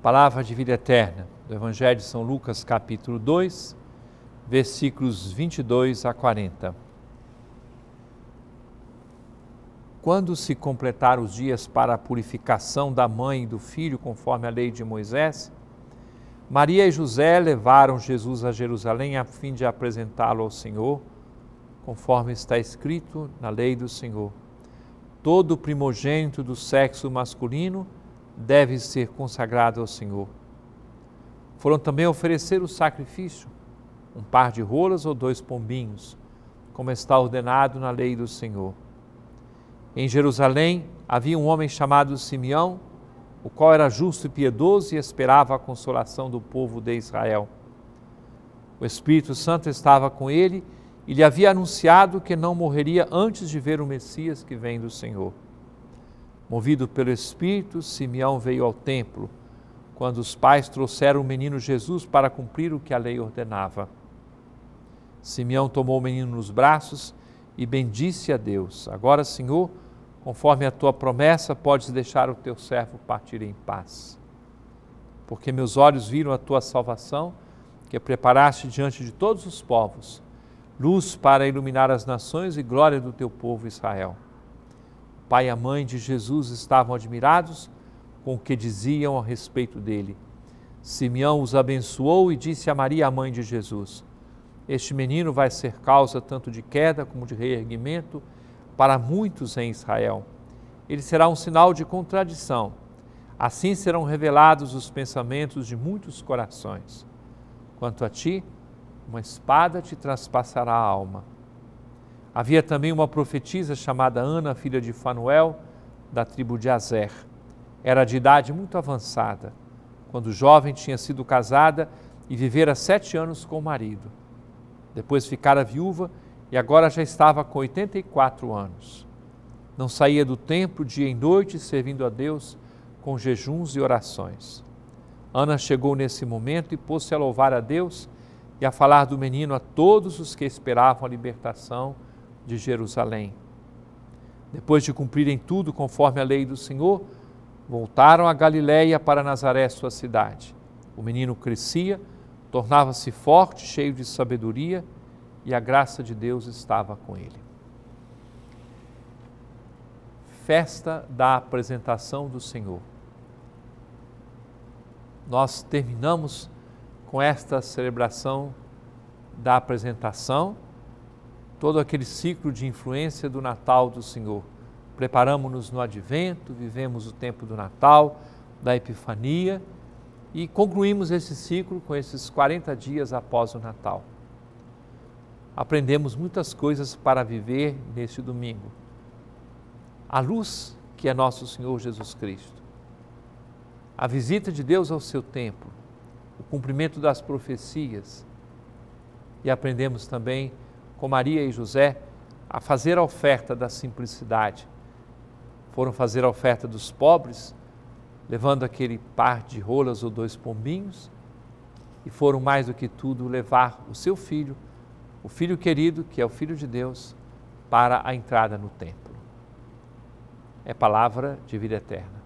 Palavra de vida eterna, do Evangelho de São Lucas, capítulo 2, versículos 22 a 40. Quando se completar os dias para a purificação da mãe e do filho, conforme a lei de Moisés, Maria e José levaram Jesus a Jerusalém a fim de apresentá-lo ao Senhor, conforme está escrito na lei do Senhor. Todo primogênito do sexo masculino deve ser consagrado ao Senhor. Foram também oferecer o sacrifício, um par de rolas ou dois pombinhos, como está ordenado na lei do Senhor. Em Jerusalém havia um homem chamado Simeão, o qual era justo e piedoso e esperava a consolação do povo de Israel. O Espírito Santo estava com ele e lhe havia anunciado que não morreria antes de ver o Messias que vem do Senhor. Movido pelo Espírito, Simeão veio ao templo, quando os pais trouxeram o menino Jesus para cumprir o que a lei ordenava. Simeão tomou o menino nos braços e bendisse a Deus. Agora, Senhor, conforme a tua promessa, podes deixar o teu servo partir em paz. Porque meus olhos viram a tua salvação, que preparaste diante de todos os povos, luz para iluminar as nações e glória do teu povo Israel pai e a mãe de Jesus estavam admirados com o que diziam a respeito dele. Simeão os abençoou e disse a Maria, a mãe de Jesus: Este menino vai ser causa tanto de queda como de reerguimento para muitos em Israel. Ele será um sinal de contradição. Assim serão revelados os pensamentos de muitos corações. Quanto a ti, uma espada te transpassará a alma Havia também uma profetisa chamada Ana, filha de Fanuel, da tribo de Azer. Era de idade muito avançada. Quando jovem, tinha sido casada e vivera sete anos com o marido. Depois ficara viúva e agora já estava com 84 anos. Não saía do templo dia e noite, servindo a Deus com jejuns e orações. Ana chegou nesse momento e pôs-se a louvar a Deus e a falar do menino a todos os que esperavam a libertação de Jerusalém. Depois de cumprirem tudo conforme a lei do Senhor, voltaram a Galiléia para Nazaré, sua cidade. O menino crescia, tornava-se forte, cheio de sabedoria, e a graça de Deus estava com ele. Festa da apresentação do Senhor. Nós terminamos com esta celebração da apresentação todo aquele ciclo de influência do Natal do Senhor. Preparamos-nos no advento, vivemos o tempo do Natal, da Epifania e concluímos esse ciclo com esses 40 dias após o Natal. Aprendemos muitas coisas para viver neste domingo. A luz que é nosso Senhor Jesus Cristo, a visita de Deus ao seu templo, o cumprimento das profecias e aprendemos também com Maria e José a fazer a oferta da simplicidade. Foram fazer a oferta dos pobres, levando aquele par de rolas ou dois pombinhos, e foram mais do que tudo levar o seu filho, o filho querido, que é o filho de Deus, para a entrada no templo. É palavra de vida eterna.